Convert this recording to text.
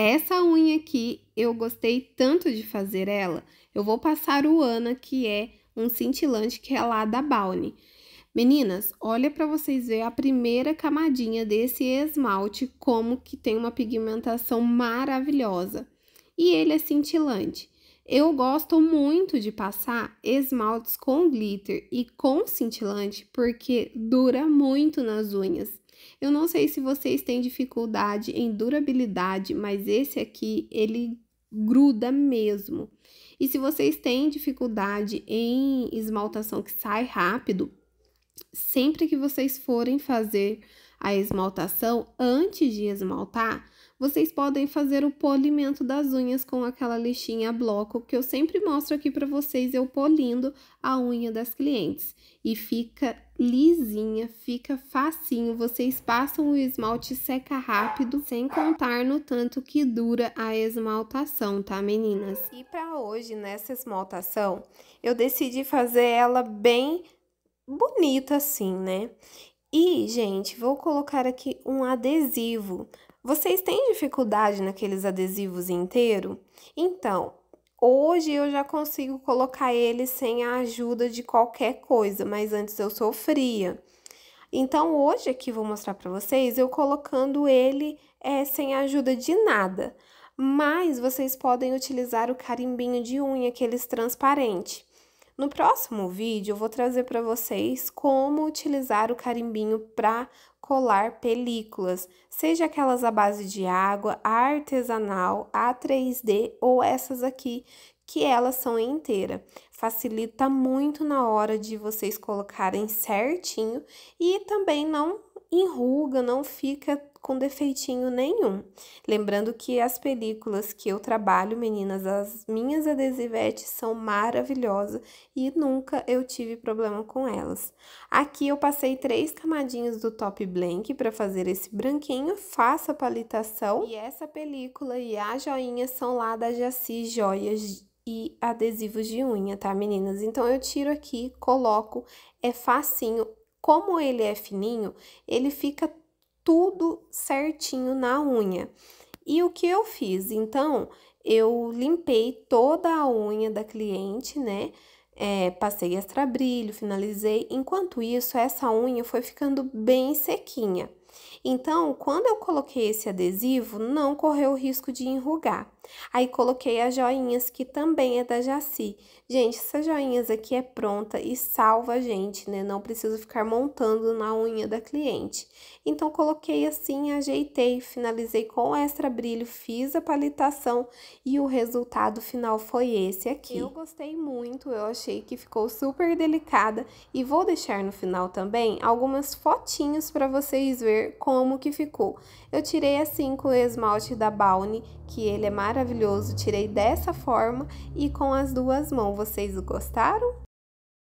Essa unha aqui, eu gostei tanto de fazer ela, eu vou passar o Ana, que é um cintilante que é lá da Balne. Meninas, olha para vocês ver a primeira camadinha desse esmalte, como que tem uma pigmentação maravilhosa. E ele é cintilante. Eu gosto muito de passar esmaltes com glitter e com cintilante, porque dura muito nas unhas. Eu não sei se vocês têm dificuldade em durabilidade, mas esse aqui ele gruda mesmo. E se vocês têm dificuldade em esmaltação que sai rápido, sempre que vocês forem fazer a esmaltação, antes de esmaltar, vocês podem fazer o polimento das unhas com aquela lixinha bloco que eu sempre mostro aqui para vocês, eu polindo a unha das clientes. E fica lisinha, fica facinho, vocês passam o esmalte seca rápido, sem contar no tanto que dura a esmaltação, tá meninas? E para hoje, nessa esmaltação, eu decidi fazer ela bem bonita assim, né? E, gente, vou colocar aqui um adesivo. Vocês têm dificuldade naqueles adesivos inteiro? Então, hoje eu já consigo colocar ele sem a ajuda de qualquer coisa, mas antes eu sofria. Então, hoje aqui vou mostrar para vocês eu colocando ele é, sem a ajuda de nada. Mas vocês podem utilizar o carimbinho de unha, aqueles transparente. No próximo vídeo, eu vou trazer para vocês como utilizar o carimbinho para colar películas, seja aquelas à base de água, a artesanal, a 3D ou essas aqui, que elas são inteira. Facilita muito na hora de vocês colocarem certinho e também não enruga, não fica com defeitinho nenhum. Lembrando que as películas que eu trabalho, meninas, as minhas adesivetes são maravilhosas e nunca eu tive problema com elas. Aqui eu passei três camadinhas do top blank para fazer esse branquinho, faço a palitação e essa película e a joinha são lá da Jaci Joias e adesivos de unha, tá, meninas? Então, eu tiro aqui, coloco, é facinho, como ele é fininho, ele fica tudo certinho na unha. E o que eu fiz? Então, eu limpei toda a unha da cliente, né? É, passei extra brilho, finalizei. Enquanto isso, essa unha foi ficando bem sequinha. Então, quando eu coloquei esse adesivo, não correu o risco de enrugar. Aí coloquei as joinhas, que também é da Jaci. Gente, essas joinhas aqui é pronta e salva a gente, né? Não preciso ficar montando na unha da cliente. Então, coloquei assim, ajeitei, finalizei com extra brilho, fiz a palitação e o resultado final foi esse aqui. Eu gostei muito, eu achei que ficou super delicada e vou deixar no final também algumas fotinhas para vocês verem ver como que ficou. Eu tirei assim com o esmalte da Bounty, que ele é maravilhoso, tirei dessa forma e com as duas mãos. Vocês gostaram?